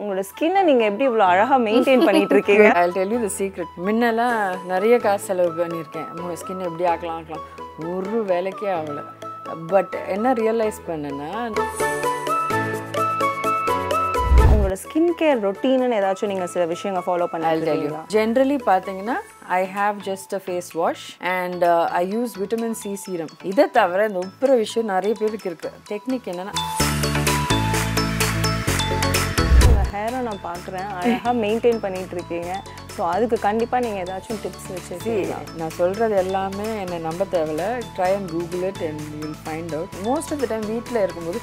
உங்களோட ஸ்கின்னை நீங்கள் எப்படி இவ்வளோ அழகாக மெயின்டைன் பண்ணிட்டு இருக்கீங்க I tell you the secret முன்னெல்லாம் நிறைய காசு செலவு பண்ணியிருக்கேன் உங்கள் ஸ்கின் எப்படி ஆக்கலாம் ஆக்கலாம் ஒரு வேலைக்கே ஆகலை பட் என்ன ரியலைஸ் பண்ணேன்னா உங்களோட ஸ்கின் கேர் ரொட்டீன்னு ஏதாச்சும் நீங்கள் சில விஷயங்கள் ஃபாலோ பண்ண ஜென்ரலி பார்த்தீங்கன்னா I have just a face wash and I use vitamin C serum இதை தவிர இந்த உப்புற விஷயம் நிறைய பேருக்கு இருக்குது டெக்னிக் என்னென்னா நேரம் நான் பார்க்குறேன் அழகாக மெயின்டைன் பண்ணிகிட்டு இருக்கீங்க ஸோ அதுக்கு கண்டிப்பாக நீங்கள் ஏதாச்சும் டிப்ஸ் வச்சு நான் சொல்கிறது எல்லாமே என்னை நம்ப தேவையில்ல try and Google it and you find out most of the time வீட்டில் இருக்கும்போது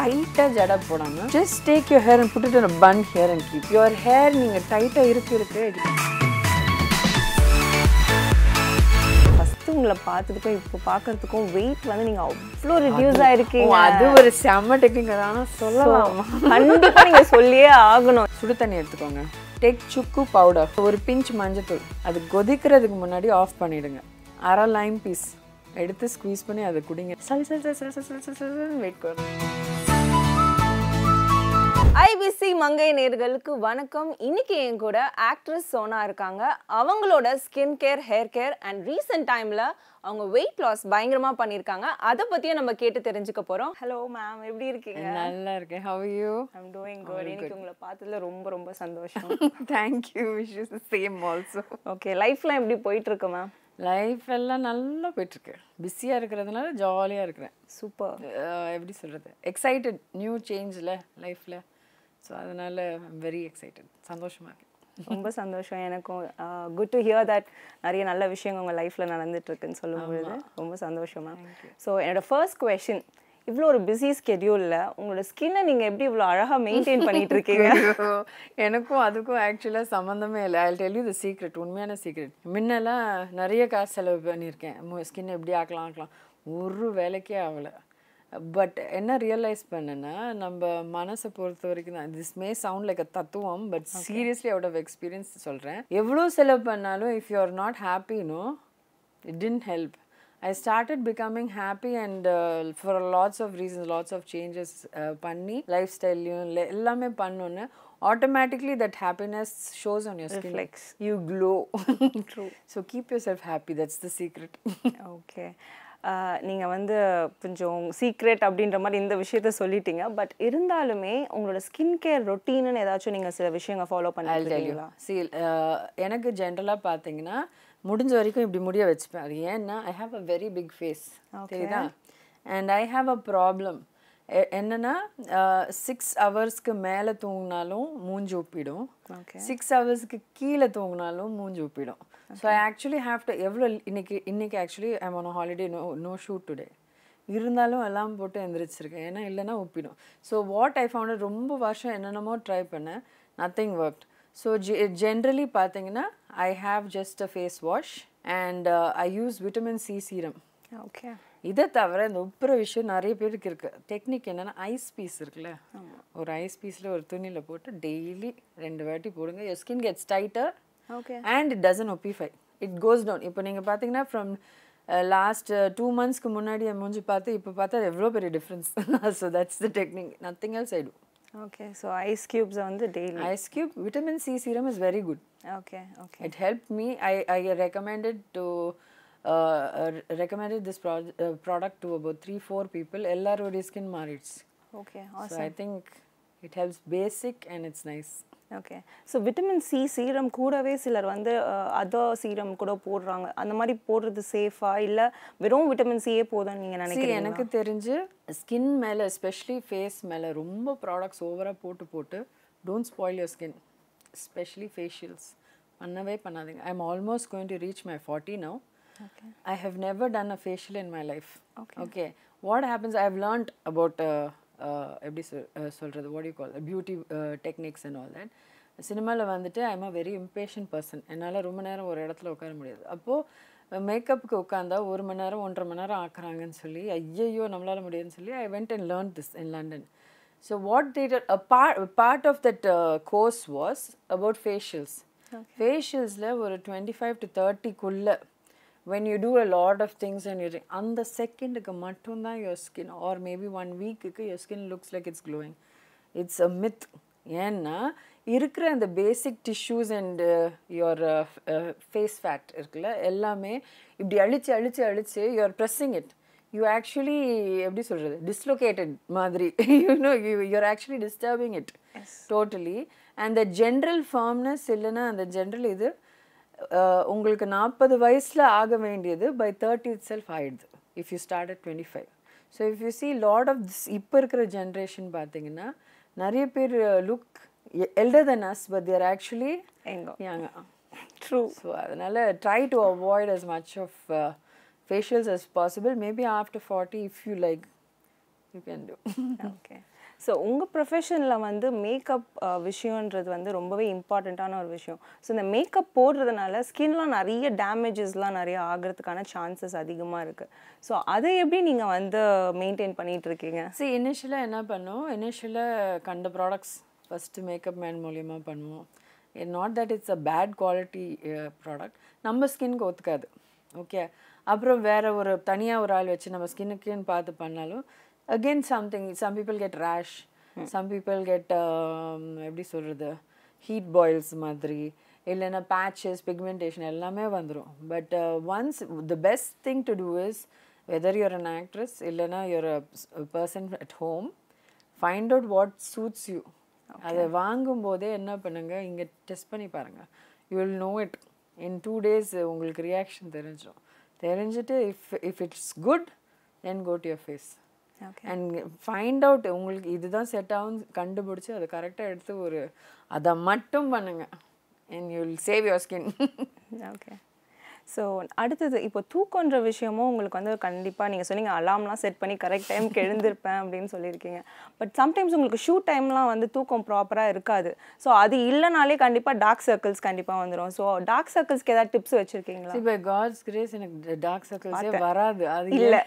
டைட்டாக ஜடை போடாமல் just take your hair and put bun hair and keep your hair நீங்கள் டைட்டாக இருக்கு இருக்கு உங்களை பார்த்ததுக்கும் இப்போ பார்க்கறதுக்கும் வெயிட் வந்து நீங்கள் அவ்வளோ ரிடியூஸ் ஆயிருக்கீங்க அது ஒரு செம்ம டெக்னிக் தானே சொல்லலாம் கண்டிப்பாக நீங்கள் சொல்லியே ஆகணும் சுடு தண்ணி எடுத்துக்கோங்க டெக் சுக்கு பவுடர் ஒரு பிஞ்ச் மஞ்சத்தூள் அது கொதிக்கிறதுக்கு முன்னாடி ஆஃப் பண்ணிடுங்க அரை லைம் பீஸ் எடுத்து ஸ்குவீஸ் பண்ணி அதை குடிங்க சரி சரி சரி சரி சரி சரி வெயிட் பண்ணுங்க ஐபிசி மங்கை நேர்களுக்கு வணக்கம் இன்னைக்கு என் கூட ஆக்ட்ரஸ் சோனா இருக்காங்க அவங்களோட skin care hair care and recent டைமில் அவங்க வெயிட் லாஸ் பயங்கரமாக பண்ணியிருக்காங்க அதை பற்றியும் நம்ம கேட்டு தெரிஞ்சுக்க போகிறோம் ஹலோ மேம் எப்படி இருக்கீங்க நல்லா இருக்கேன் how you I'm doing good இன்னைக்கு உங்களை பார்த்ததுல ரொம்ப ரொம்ப சந்தோஷம் you wish the same also okay லைஃப்லாம் எப்படி போயிட்டுருக்கு மேம் லைஃப் எல்லாம் நல்லா போயிட்டுருக்கு பிஸியாக இருக்கிறதுனால ஜாலியாக இருக்கிறேன் சூப்பர் எப்படி சொல்கிறது எக்ஸைட்டட் நியூ சேஞ்சில் லைஃப்பில் ஸோ அதனால் ஐம் வெரி எக்ஸைட்டட் சந்தோஷமாக இருக்கேன் ரொம்ப சந்தோஷம் எனக்கும் குட் டு ஹியர் தட் நிறைய நல்ல விஷயங்கள் உங்கள் லைஃப்பில் நடந்துட்டுருக்குன்னு சொல்லும்பொழுது ரொம்ப சந்தோஷமாக ஸோ என்னோடய ஃபர்ஸ்ட் கொஷின் இவ்வளோ ஒரு பிஸி ஸ்கெடியூலில் உங்களோட ஸ்கின்னை நீங்கள் எப்படி இவ்வளோ அழகாக மெயின்டைன் பண்ணிகிட்டு இருக்கீங்க எனக்கும் அதுக்கும் ஆக்சுவலாக சம்மந்தமே இல்லை I tell you the secret உண்மையான சீக்ரெட் முன்னெல்லாம் நிறைய காசு செலவு பண்ணியிருக்கேன் ஸ்கின் எப்படி ஆக்கலாம் ஆக்கலாம் ஒரு வேலைக்கே ஆகலை பட் என்ன ரியலைஸ் பண்ணேன்னா நம்ம மனசை பொறுத்த வரைக்கும் தான் this may sound like a தத்துவம் but seriously out of experience சொல்கிறேன் எவ்வளோ செலவு பண்ணாலும் if you are not happy it didn't help I started becoming happy and for lots of reasons lots of changes பண்ணி லைஃப் ஸ்டைல்லையும் எல்லாமே பண்ணோன்னு automatically that happiness shows on your skin likes you glow through so keep yourself happy that's the secret okay நீங்கள் வந்து கொஞ்சம் secret அப்படின்ற மாதிரி இந்த விஷயத்த சொல்லிட்டீங்க பட் இருந்தாலுமே உங்களோட ஸ்கின் கேர் ரொட்டீனுன்னு ஏதாச்சும் நீங்கள் சில விஷயங்கள் ஃபாலோ பண்ணுறீங்களா சி எனக்கு ஜென்ரலாக பார்த்தீங்கன்னா முடிஞ்ச வரைக்கும் இப்படி முடிய வச்சுப்பேன் அது ஏன்னா I have a very big face தெரியுதா and I have a problem என்னன்னா சிக்ஸ் ஹவர்ஸ்க்கு மேலே தூங்கினாலும் மூஞ்சி ஒப்பிடும் சிக்ஸ் ஹவர்ஸ்க்கு கீழே தூங்கினாலும் மூஞ்சி ஒப்பிடும் so I actually have to எவ்வளோ இன்னைக்கு இன்னைக்கு actually I'm on holiday no no shoot today இருந்தாலும் எல்லாம் போட்டு எந்திரிச்சிருக்கேன் ஏன்னா இல்லைன்னா ஒப்பிடும் ஸோ வாட் ஐ ஃபவுண்ட் ரொம்ப வருஷம் என்னென்னமோ ட்ரை பண்ணேன் நத்திங் ஒர்க் ஸோ ஜெ ஜென்ரலி பார்த்தீங்கன்னா I have just a face wash and I use vitamin C serum okay இதை தவிர இந்த உப்புற விஷயம் நிறைய பேருக்கு இருக்குது டெக்னிக் என்னென்னா ஐஸ் பீஸ் இருக்குல்ல ஒரு ஐஸ் பீஸில் ஒரு துணியில் போட்டு டெய்லி ரெண்டு வாட்டி போடுங்க your skin gets tighter okay and டசன் ஒப்பிஃபை இட் கோஸ் டவுன் இப்போ நீங்கள் பார்த்தீங்கன்னா ஃப்ரம் லாஸ்ட் டூ மந்த்ஸ்க்கு முன்னாடி என் மூஞ்சி பார்த்து இப்போ பார்த்தா எவ்வளோ பெரிய difference so that's the technique nothing else I do okay so ice cubes வந்து daily ice cube vitamin C serum is very good okay okay it help me I I recommended to recommended this product to about three four people எல்லாருடைய skin மாறிடுச்சு okay I think it helps basic and it's nice okay so vitamin C serum கூடவே சிலர் வந்து other uh, serum கூட போடுறாங்க அந்த மாதிரி போடுறது சேஃபா இல்லை வெறும் விட்டமின் சியே போதும்னு நீங்கள் நினைக்கிறீங்க எனக்கு தெரிஞ்சு ஸ்கின் மேலே எஸ்பெஷலி ஃபேஸ் மேலே ரொம்ப ப்ராடக்ட்ஸ் ஓவராக போட்டு போட்டு don't spoil your skin specially facials பண்ணவே பண்ணாதீங்க I am almost going to reach my forty now Okay. I have never done a facial in my life. Okay. Okay. What happens? I have learned about uh, uh, எப்படி சொல்கிறது what you call beauty techniques and all that சினிமாவில் வந்துட்டு I'm a very impatient person என்னால் ரொம்ப நேரம் ஒரு இடத்துல உட்கார முடியாது அப்போது மேக்கப்புக்கு உட்காந்தா ஒரு மணி நேரம் ஒன்றரை மணி நேரம் ஆக்குறாங்கன்னு சொல்லி ஐயையோ நம்மளால் முடியாதுன்னு சொல்லி I went and learn this in London so what the part part of that course was about facials ஃபேஷியல்ஸில் ஒரு டுவெண்ட்டி ஃபைவ் டு தேர்ட்டிக்குள்ளே when you do a lot of things and you அந்த செகண்டுக்கு மட்டும்தான் your skin or maybe one வீக்குக்கு your skin looks like it's glowing it's a myth ஏன்னா இருக்கிற அந்த basic tissues and your face fat இருக்குல்ல எல்லாமே இப்படி அழித்து அழித்து அழித்து your pressing it you actually எப்படி சொல்கிறது டிஸ்லொகேட்டட் மாதிரி you know you you're actually disturbing it totally and the general firmness இல்லைன்னா அந்த ஜென்ரல் இது உங்களுக்கு நாற்பது வயசில் ஆக வேண்டியது பை தேர்ட்டி இட் செல்ஃப் ஆயிடுது if you start at twenty five so if you see lot of this இப்போ இருக்கிற ஜென்ரேஷன் பார்த்தீங்கன்னா நிறைய பேர் look elder than us but they're actually யாங்க ட்ரூ ஸோ அதனால் try to avoid as much of facials as possible maybe after forty if you like you can do okay so உங்கள் ப்ரொஃபஷனில் வந்து மேக்கப் விஷயன்றது வந்து ரொம்பவே இம்பார்ட்டண்ட்டான ஒரு விஷயம் ஸோ இந்த மேக்கப் போடுறதுனால ஸ்கின்லாம் நிறைய டேமேஜஸ்லாம் நிறைய ஆகிறதுக்கான சான்சஸ் அதிகமாக இருக்குது ஸோ அதை எப்படி நீங்கள் வந்து மெயின்டைன் பண்ணிகிட்டு இருக்கீங்க சரி இனிஷியலாக என்ன பண்ணுவோம் இனிஷியலாக கண்ட ப்ராடக்ட்ஸ் ஃபஸ்ட்டு மேக்கப் மேன் மூலியமாக பண்ணுவோம் not that it's a bad quality product நம்ம ஸ்கின்க்கு ஒத்துக்காது ஓகே அப்புறம் வேறு ஒரு தனியாக ஒரு ஆள் வச்சு நம்ம ஸ்கின்னுக்குன்னு பார்த்து பண்ணாலும் again something some people get rash some people get எப்படி சொல்கிறது ஹீட் பாயில்ஸ் மாதிரி இல்லைன்னா பேச்சஸ் பிக்மெண்டேஷன் எல்லாமே வந்துடும் but once the best thing to do is whether your an actress இல்லைன்னா your person at home find out what suits you அதை வாங்கும் போதே என்ன பண்ணுங்கள் இங்கே டெஸ்ட் பண்ணி பாருங்கள் you will know it in two days உங்களுக்கு ரியாக்ஷன் தெரிஞ்சிடும் தெரிஞ்சுட்டு if if it's good then go to your face and find out உங்களுக்கு இதுதான் செட் ஆகும் கண்டுபிடிச்சி அதை கரெக்டாக எடுத்து ஒரு அதை மட்டும் பண்ணுங்கள் and you will save your skin okay so அடுத்தது இப்போ தூக்கன்ற விஷயமும் உங்களுக்கு வந்து கண்டிப்பாக நீங்கள் சொன்னீங்க அலாம்லாம் செட் பண்ணி கரெக்ட் டைமுக்கு எழுந்திருப்பேன் அப்படின்னு சொல்லியிருக்கீங்க பட் சம்டைம்ஸ் உங்களுக்கு ஷூட் டைம்லாம் வந்து தூக்கம் ப்ராப்பராக இருக்காது ஸோ அது இல்லைனாலே கண்டிப்பாக டார்க் சர்க்கிள்ஸ் கண்டிப்பாக வந்துடும் ஸோ டார்க் சர்க்கிள்ஸ்க்கு ஏதாவது டிப்ஸ் வச்சுருக்கீங்களா இப்போ காட்ஸ் கிரேஸ் எனக்கு டார்க் சர்க்கிள்ஸே வராது அது இல்லை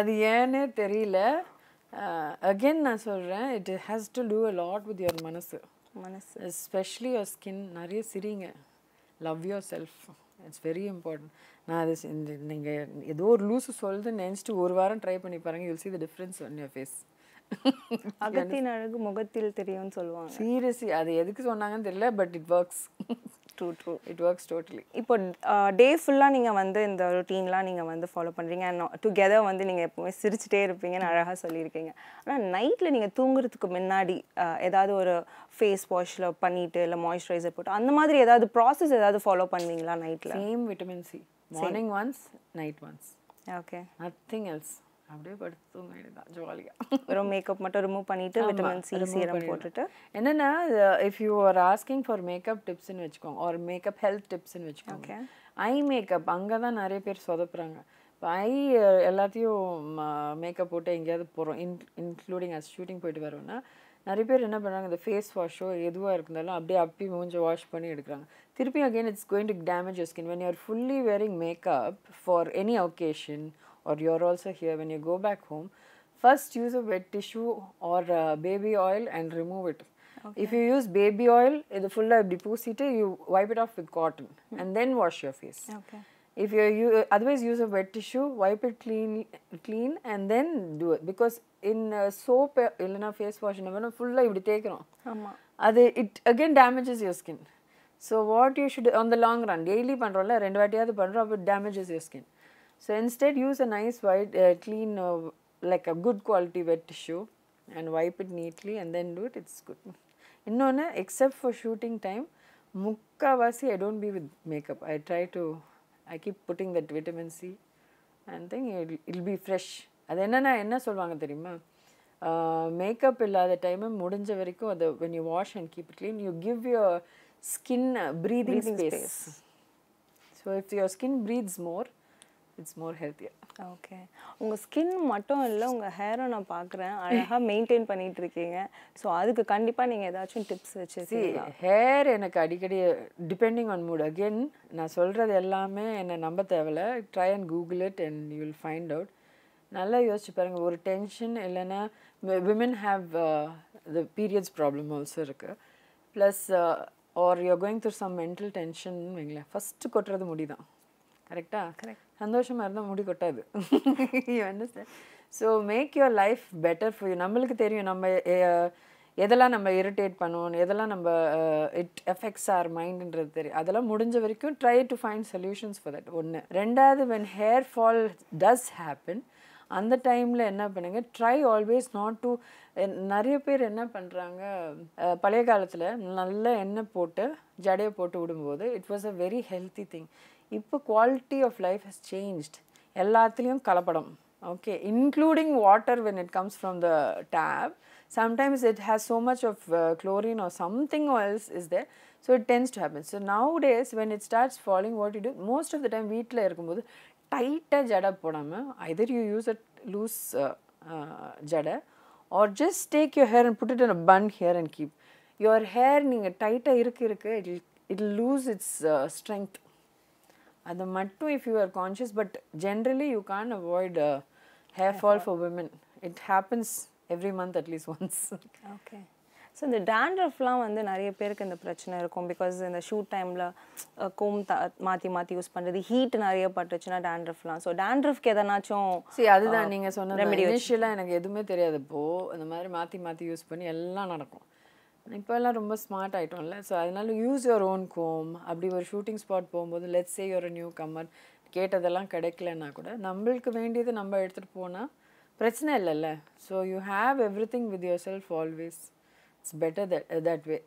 அது ஏன்னே தெரியல அகெயின் நான் சொல்கிறேன் it has to do a lot with your மனசு மனசு எஸ்பெஷலி யுவர் ஸ்கின் நிறைய சிரிங்க love yourself it's very important நான் அது செஞ்சு நீங்கள் ஏதோ ஒரு லூஸு சொல்லுதுன்னு நினச்சிட்டு ஒரு வாரம் ட்ரை பண்ணி பாருங்கள் you'll see the difference on your face அகத்தின் அழகு முகத்தில் தெரியும்னு சொல்லுவாங்க சீரியஸ்லி அது எதுக்கு சொன்னாங்கன்னு தெரியல but it works true true it works totally இப்போ டே ஃபுல்லாக நீங்கள் வந்து இந்த ரொட்டீன்லாம் நீங்கள் வந்து ஃபாலோ பண்ணுறீங்க அண்ட் டுகெதர் வந்து நீங்கள் எப்போவுமே சிரிச்சுட்டே இருப்பீங்கன்னு அழகாக சொல்லியிருக்கீங்க ஆனால் நைட்டில் நீங்கள் தூங்குறதுக்கு முன்னாடி ஏதாவது ஒரு ஃபேஸ் வாஷில் பண்ணிவிட்டு இல்லை மாய்ஸ்சரைசர் போட்டு அந்த மாதிரி ஏதாவது ப்ராசஸ் ஏதாவது ஃபாலோ பண்ணுவீங்களா நைட்டில் same vitamin C morning once night once okay nothing else அப்படியே படுத்து தூங்க வேண்டியதான் ஜாலியாக ஒரு மேக்கப் மட்டும் ரிமூவ் பண்ணிட்டு விட்டமின் சி சீரம் போட்டுட்டு என்னென்னா if you are asking for makeup டிப்ஸ்னு வச்சுக்கோங்க ஒரு மேக்கப் ஹெல்த் டிப்ஸ்னு வச்சுக்கோங்க ஐ மேக்கப் அங்கே தான் நிறைய பேர் சொதப்புறாங்க இப்போ ஐ எல்லாத்தையும் மேக்கப் போட்டு எங்கேயாவது போகிறோம் இன் இன்க்ளூடிங் அஸ் ஷூட்டிங் போயிட்டு வரோம்னா நிறைய பேர் என்ன பண்ணுறாங்க இந்த ஃபேஸ் வாஷோ எதுவாக இருந்தாலும் அப்படியே அப்பி மூஞ்ச வாஷ் பண்ணி எடுக்கிறாங்க திருப்பி again it's going to damage your skin when you are fully wearing makeup for any occasion or you're also here when you go back home, first use a wet tissue or uh, baby oil and remove it. Okay. If you use baby oil, the full deposit, you wipe it off with cotton hmm. and then wash your face. Okay. If you, you otherwise use a wet tissue, wipe it clean, clean and then do it because in uh, soap இல்லைனா face wash என்ன ஃபுல்லாக இப்படி தேய்க்கிறோம் ஆமாம் அது it again damages your skin so what you should on the long run daily பண்ணுறோம்ல ரெண்டு வாட்டியாவது பண்ணுறோம் அப்போ damages your skin So instead use a nice white uh, clean uh, like a good quality wet tissue and wipe it neatly and then do it it's good. இன்னொன்று except for shooting time முக்கால்வாசி I don't be with makeup I try to I keep putting that vitamin C and think I'll I'll be fresh அது என்னென்னா என்ன சொல்லுவாங்க தெரியுமா makeup இல்லாத time முடிஞ்ச வரைக்கும் அது when you wash and keep it clean you give your skin breathing space so if your skin breathes more it's more ஹெல்த்தியாக ஓகே உங்கள் ஸ்கின் மட்டும் இல்லை உங்கள் ஹேரும் நான் பார்க்குறேன் அழகாக மெயின்டைன் பண்ணிகிட்டு இருக்கீங்க ஸோ அதுக்கு கண்டிப்பாக நீங்கள் ஏதாச்சும் டிப்ஸ் வச்சு ஹேர் எனக்கு அடிக்கடி டிபெண்டிங் ஆன் மூட் அகெயின் நான் சொல்கிறது எல்லாமே என்னை நம்ப தேவையில்ல try and Google it and you will find out நல்லா யோசிச்சு பாருங்கள் ஒரு டென்ஷன் இல்லைன்னா women have the periods problem also இருக்குது plus are you going through some mental tension வைங்களேன் ஃபஸ்ட்டு கொட்டுறது முடி தான் கரெக்டாக கரெக்ட் சந்தோஷமாக இருந்தால் முடி கொட்டாது you understand so make your life better for you நம்மளுக்கு தெரியும் நம்ம எதெல்லாம் நம்ம இரிட்டேட் பண்ணுவோம் எதெல்லாம் நம்ம இட் எஃபெக்ட்ஸ் ஆர் மைண்டுன்றது தெரியும் அதெல்லாம் முடிஞ்ச வரைக்கும் try to find solutions for that ஒன்று ரெண்டாவது when hair fall does happen அந்த டைமில் என்ன பண்ணுங்கள் ட்ரை ஆல்வேஸ் நாட் டு நிறைய பேர் என்ன பண்ணுறாங்க பழைய காலத்தில் நல்ல எண்ணெய் போட்டு ஜடையை போட்டு விடும்போது it was a very healthy thing இப்போ quality of life has change எல்லாத்துலேயும் கலப்படம் okay including water when it comes from the tap sometimes it has so much of chlorine or something else is there. So it tends to happen. So nowadays when it starts falling what you do most of the time வீட்டில் இருக்கும்போது டைட்டாக ஜடை போடாமல் either you use a loose ஜடை or just take your hair and put it on a bun hair and keep your hair நீங்கள் டைட்டாக இருக்க இருக்க it it loose it's strength அது மட்டும் if you are conscious but generally you can avoid hair fall for women it happens every month at least once okay so இந்த டேண்ட்ரஃப்லாம் வந்து நிறைய பேருக்கு இந்த பிரச்சனை இருக்கும் பிகாஸ் இந்த ஷூட் டைமில் கோம் த மாற்றி மாற்றி யூஸ் பண்ணுறது ஹீட் நிறைய பட்டுச்சுன்னா டேண்ட்ரஃப்லாம் ஸோ டேண்ட்ரஃப்க்கு எதனாச்சும் சரி அதுதான் நீங்கள் சொன்ன இனிஷியலாக எனக்கு எதுவுமே தெரியாது இப்போது இந்த மாதிரி மாற்றி மாற்றி யூஸ் பண்ணி எல்லாம் நடக்கும் இப்போல்லாம் ரொம்ப ஸ்மார்ட் ஆகிட்டோம்ல ஸோ அதனால யூஸ் யுவர் ஓன் கோம் அப்படி ஒரு ஷூட்டிங் ஸ்பாட் போகும்போது let's say your newcomer கேட்டதெல்லாம் கிடைக்கலன்னா கூட நம்மளுக்கு வேண்டியது நம்ம எடுத்துகிட்டு போனால் பிரச்சனை இல்லைல்ல so you have everything with yourself always it's better that that way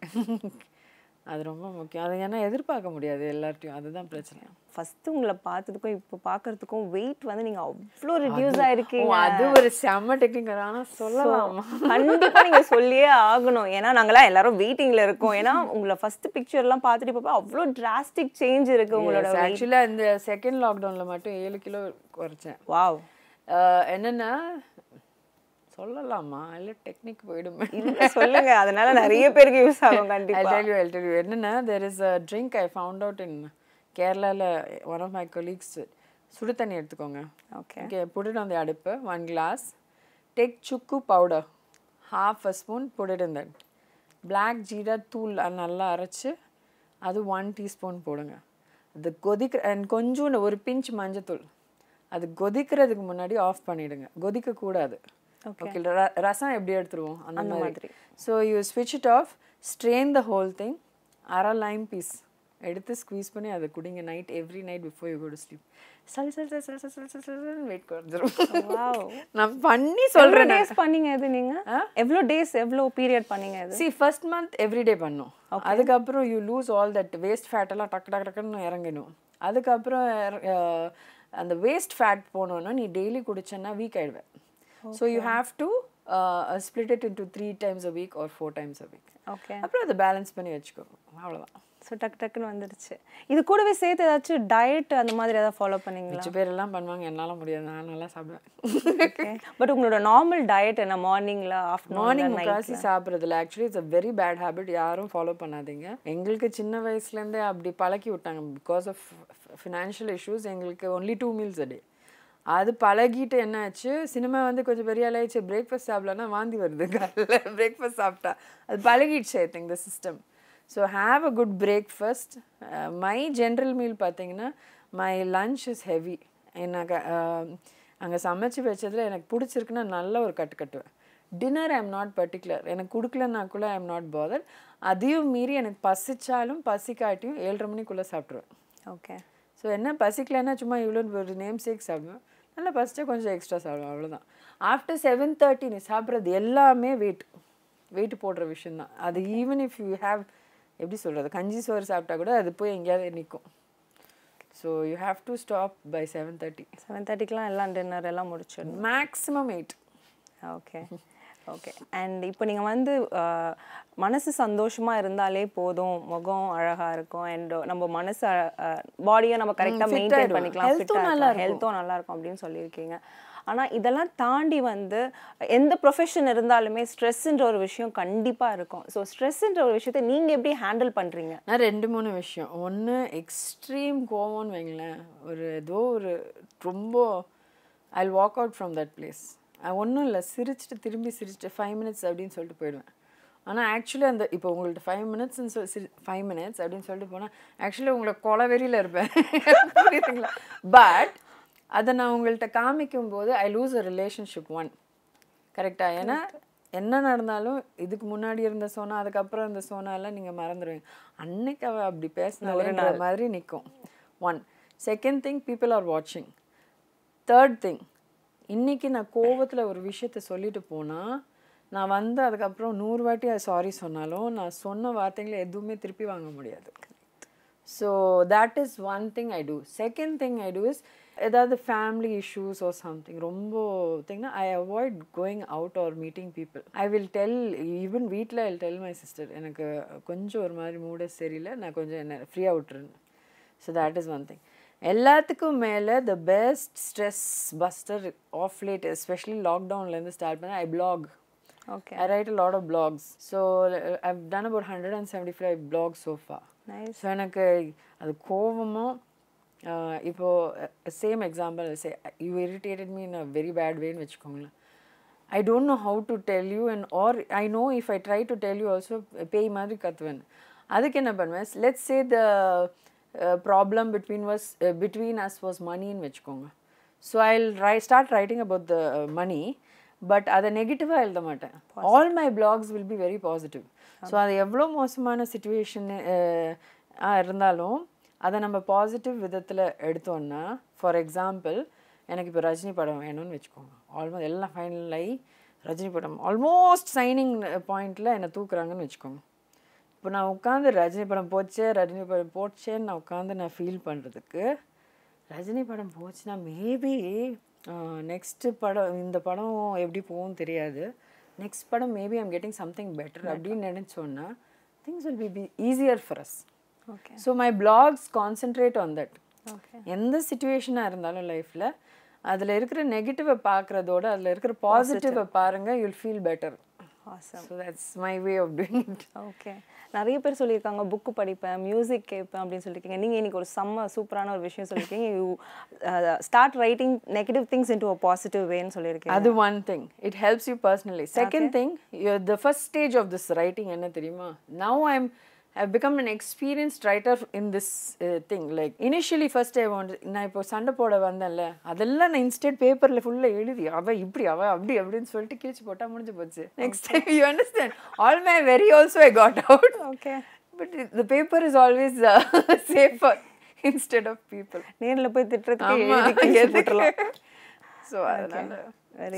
அது ரொம்ப முக்கியம் அது ஏன்னா எதிர்பார்க்க முடியாது எல்லார்ட்டையும் அதுதான் பிரச்சனை ஃபர்ஸ்ட் உங்களை பார்த்ததுக்கும் இப்போ பார்க்கறதுக்கும் வெயிட் வந்து நீங்க அவ்வளோ ரிடியூஸ் ஆயிருக்கீங்க அது ஒரு செம்ம டெக்னிக் ஆனால் சொல்லலாம் கண்டிப்பாக நீங்கள் சொல்லியே ஆகணும் ஏன்னா நாங்களாம் எல்லாரும் வெயிட்டிங்கில் இருக்கோம் ஏன்னா உங்களை பிக்சர் பிக்சர்லாம் பார்த்துட்டு இப்போ அவ்வளோ டிராஸ்டிக் சேஞ்ச் இருக்கு உங்களோட ஆக்சுவலாக இந்த செகண்ட் லாக்டவுனில் மட்டும் ஏழு கிலோ குறைச்சேன் வாவ் என்னென்னா சொல்லலாமா இல்லை டெக்னிக் போயிடுமே சொல்லுங்க அதனால நிறைய பேருக்கு யூஸ் ஆகும் யூ என்னன்னா there is a drink I found out in கேரளால ஒன் ஆஃப் மை கொலீக்ஸ் சுடு தண்ணி எடுத்துக்கோங்க ஓகே ஓகே புடிட் அந்த அடுப்பு one glass take sukku powder half a spoon put it இந்த பிளாக் ஜீரா தூள் நல்லா அரைச்சி அது ஒன் டீஸ்பூன் போடுங்க அது கொதிக்கிற அண்ட் கொஞ்சோண்டு ஒரு பிஞ்ச் மஞ்சத்தூள் அது கொதிக்கிறதுக்கு முன்னாடி ஆஃப் பண்ணிவிடுங்க கொதிக்கக்கூடாது ஓகே ரசம் எப்படி எடுத்துருவோம் அந்த மாதிரி ஸோ யூ ஸ்விட்ச் it off strain the whole thing அரை லைம் பீஸ் எடுத்து ஸ்குவீஸ் பண்ணி அதை குடிங்க night every night before you go sleep சல் சல் சல் சல் சல் சல் சல் சல் வெயிட் குறைஞ்சிரும் நான் பண்ணி சொல்கிறேன் டேஸ் பண்ணீங்க இது நீங்கள் எவ்வளோ டேஸ் எவ்வளோ பீரியட் பண்ணீங்க இது see first month every day பண்ணோம் அதுக்கப்புறம் you lose all that waste fat எல்லாம் டக்கு டக்கு டக்குன்னு இறங்கணும் அதுக்கப்புறம் அந்த வேஸ்ட் ஃபேட் போனோன்னா நீ டெய்லி குடிச்சேன்னா வீக் ஆயிடுவேன் okay. so you have to split it into three times a week or four times a week okay அப்புறம் அதை பேலன்ஸ் பண்ணி வச்சுக்கோ அவ்வளோதான் ஸோ டக்கு டக்குன்னு வந்துருச்சு இது கூடவே சேர்த்து ஏதாச்சும் டயட் அந்த மாதிரி ஏதாவது ஃபாலோ பண்ணீங்களா கொஞ்சம் பேர் எல்லாம் பண்ணுவாங்க என்னால் முடியாது நான் நல்லா சாப்பிடுவேன் பட் உங்களோட நார்மல் டயட் என்ன மார்னிங்கில் ஆஃப்டர் மார்னிங் முக்காசி சாப்பிட்றதுல actually it's a very bad habit யாரும் ஃபாலோ பண்ணாதீங்க எங்களுக்கு சின்ன வயசுலேருந்தே அப்படி பழக்கி விட்டாங்க பிகாஸ் ஆஃப் ஃபினான்ஷியல் இஷ்யூஸ் எங்களுக்கு only two meals a day அது பழகிட்டு என்ன ஆச்சு சினிமா வந்து கொஞ்சம் பெரிய ஆளாயிடுச்சு பிரேக்ஃபாஸ்ட் சாப்பிடலன்னா வாந்தி வருது காலையில் பிரேக்ஃபாஸ்ட் சாப்பிட்டா அது பழகிடுச்சு I think the system so have a good breakfast my general meal பார்த்தீங்கன்னா மை லன்ச் இஸ் ஹெவி எனக்கு um, அங்கே சமைச்சு வச்சதில் எனக்கு பிடிச்சிருக்குன்னா நல்ல ஒரு கட்டு கட்டுவேன் dinner I am not particular எனக்கு கொடுக்கலன்னா கூட ஐ எம் நாட் பாதர் அதையும் மீறி எனக்கு பசிச்சாலும் பசிக்காட்டியும் ஏழரை மணிக்குள்ளே சாப்பிட்ருவேன் ஓகே ஸோ என்ன பசிக்கலைன்னா சும்மா இவ்வளோ ஒரு நேம் சேக் சாப்பிடுவேன் நல்லா ஃபஸ்ட்டு கொஞ்சம் எக்ஸ்ட்ரா சாப்பிடும் அவ்வளோதான் ஆஃப்டர் செவன் தேர்ட்டி நீ சாப்பிட்றது எல்லாமே வெயிட் வெயிட் போடுற விஷயந்தான் அது ஈவன் இஃப் யூ ஹாவ் எப்படி சொல்கிறது கஞ்சி சோறு சாப்பிட்டா கூட அது போய் எங்கேயாவது நிற்கும் so you have to stop by seven thirty seven தேர்ட்டிக்கெலாம் எல்லாம் டின்னர் எல்லாம் முடிச்சிடும் maximum eight okay okay and இப்போ நீங்கள் வந்து மனசு சந்தோஷமாக இருந்தாலே போதும் முகம் அழகாக இருக்கும் அண்ட் நம்ம மனசு பாடியை நம்ம கரெக்டாக மெயின்டைன் பண்ணிக்கலாம் ஹெல்த்தும் நல்லா ஹெல்த்தும் நல்லா இருக்கும் அப்படின்னு சொல்லியிருக்கீங்க ஆனால் இதெல்லாம் தாண்டி வந்து எந்த ப்ரொஃபஷன் இருந்தாலுமே ஸ்ட்ரெஸ்ன்ற ஒரு விஷயம் கண்டிப்பாக இருக்கும் ஸோ ஸ்ட்ரெஸ்ன்ற ஒரு விஷயத்தை நீங்கள் எப்படி ஹேண்டில் பண்ணுறீங்க நான் ரெண்டு மூணு விஷயம் ஒன்று எக்ஸ்ட்ரீம் கோவம்னு வைங்களேன் ஒரு ஏதோ ஒரு ரொம்ப I walk out from that place ஒன்றும் இல்லை சிரிச்சுட்டு திரும்பி சிரிச்சுட்டு ஃபைவ் மினிட்ஸ் அப்படின்னு சொல்லிட்டு போயிடுவேன் ஆனால் ஆக்சுவலி அந்த இப்போ உங்கள்கிட்ட ஃபைவ் மினிட்ஸ்னு சொல்லி சிரி ஃபைவ் மினிட்ஸ் அப்படின்னு சொல்லிட்டு போனால் ஆக்சுவலி உங்களை கொலவெறியில் இருப்பேன் புரியுதுங்களா பட் அதை நான் உங்கள்கிட்ட காமிக்கும் போது I lose a relationship one கரெக்டாக ஏன்னா என்ன நடந்தாலும் இதுக்கு முன்னாடி இருந்த சோனா அதுக்கப்புறம் இருந்த சோனாலாம் நீங்கள் மறந்துடுவீங்க அன்னைக்கு அவள் அப்படி பேசினாலே மாதிரி நிற்கும் one second thing people are வாட்சிங் தேர்ட் திங் இன்றைக்கி நான் கோபத்தில் ஒரு விஷயத்த சொல்லிட்டு போனால் நான் வந்து அதுக்கப்புறம் நூறு வாட்டி அது சாரி சொன்னாலும் நான் சொன்ன வார்த்தைகளை எதுவுமே திருப்பி வாங்க முடியாது so that is one thing I do second thing I do is ஏதாவது ஃபேமிலி இஷ்யூஸ் ஓர் சம்திங் ரொம்ப திங்னா I avoid going out or meeting people I will tell even வீட்டில் ஐ டெல் மை சிஸ்டர் எனக்கு கொஞ்சம் ஒரு மாதிரி மூட சரியில்லை நான் கொஞ்சம் என்ன ஃப்ரீயாக விட்டுருன்னு so that is one thing எல்லாத்துக்கும் மேலே the best stress buster of late especially லாக்டவுன்லேருந்து ஸ்டார்ட் பண்ண I blog okay I write a lot of blogs so I done about hundred and seventy five blog so far so எனக்கு அது கோபமும் இப்போது same example say you irritated me in a very bad வேன்னு வச்சுக்கோங்களேன் I don't know how to tell you and or I know if I try to tell you also பேய் மாதிரி கத்துவேன் அதுக்கு என்ன பண்ணுவேன் let's say the problem between was between us was மணின்னு வச்சுக்கோங்க so I write start writing about the money but அதை நெகட்டிவாக எழுத மாட்டேன் all my blogs will be very positive so அது எவ்வளோ மோசமான சுச்சுவேஷன் uh, இருந்தாலும் அதை நம்ம பாசிட்டிவ் விதத்தில் எடுத்தோன்னா ஃபார் எக்ஸாம்பிள் எனக்கு இப்போ ரஜினி படம் வேணும்னு வச்சுக்கோங்க ஆல்மோஸ்ட் எல்லாம் ஃபைனல் ஆகி ரஜினி படம் ஆல்மோஸ்ட் சைனிங் பாயிண்டில் என்னை தூக்குறாங்கன்னு வச்சுக்கோங்க இப்போ நான் உட்காந்து ரஜினி படம் போச்சே ரஜினி படம் போச்சேன்னு நான் உட்காந்து நான் ஃபீல் பண்ணுறதுக்கு ரஜினி படம் போச்சுன்னா மேபி நெக்ஸ்ட்டு படம் இந்த படம் எப்படி போகும் தெரியாது நெக்ஸ்ட் படம் maybe I'm getting something better அப்படின்னு நினச்சோன்னா things will be be easier for us okay so my blogs concentrate on that எந்த சுச்சுவேஷனாக இருந்தாலும் லைஃப்பில் அதில் இருக்கிற நெகட்டிவை பார்க்குறதோட அதில் இருக்கிற பாசிட்டிவை பாருங்கள் you'll feel better so that's my way of doing it okay நிறைய பேர் சொல்லியிருக்காங்க புக்கு படிப்பேன் மியூசிக் கேட்பேன் அப்படின்னு சொல்லியிருக்கீங்க நீங்கள் இன்றைக்கி ஒரு செம்ம சூப்பரான ஒரு விஷயம் சொல்லியிருக்கீங்க you start writing negative things into a positive வேன்னு சொல்லியிருக்கீங்க அது one thing it helps you personally second thing the first stage of this writing என்ன தெரியுமா now I am I've become an experienced writer in this thing like initially first I want நான் இப்போ சண்டை போட வந்தேன்ல அதெல்லாம் நான் இன்ஸ்டன்ட் பேப்பரில் ஃபுல்லாக எழுதி அவள் இப்படி அவள் அப்படி அப்படின்னு சொல்லிட்டு கிழிச்சு போட்டால் முடிஞ்சு போச்சு next time you understand all my very also I got out okay but the paper is always safer instead of people நேரில் போய் திட்டுறதுக்கு ஸோ அதனால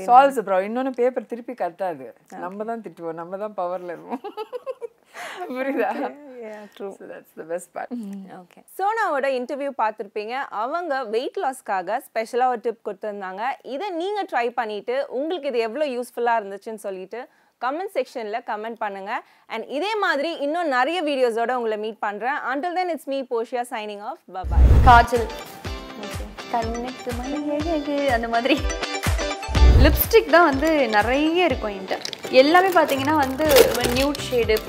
சால்ஸ் அப்புறம் இன்னொன்று பேப்பர் திருப்பி கத்தாது நம்ம தான் திட்டுவோம் நம்ம தான் பவரில் இருப்போம் புரியுதா so that's the best part okay சோனாவோட இன்டர்வியூ பார்த்துருப்பீங்க அவங்க வெயிட் லாஸ்க்காக ஸ்பெஷலாக ஒரு டிப் கொடுத்துருந்தாங்க இதை நீங்கள் ட்ரை பண்ணிவிட்டு உங்களுக்கு இது எவ்வளோ யூஸ்ஃபுல்லாக இருந்துச்சுன்னு சொல்லிட்டு கமெண்ட் செக்ஷனில் கமெண்ட் பண்ணுங்கள் அண்ட் இதே மாதிரி இன்னும் நிறைய வீடியோஸோட உங்களை மீட் பண்ணுறேன் அண்டில் தென் இட்ஸ் மீ போஷியா சைனிங் ஆஃப் பபாய் காஜல் கண்ணுக்கு மணி அந்த மாதிரி லிப்ஸ்டிக் தான் வந்து நிறைய இருக்கும் என்கிட்ட எல்லாமே பார்த்தீங்கன்னா வந்து நியூட் ஷேடு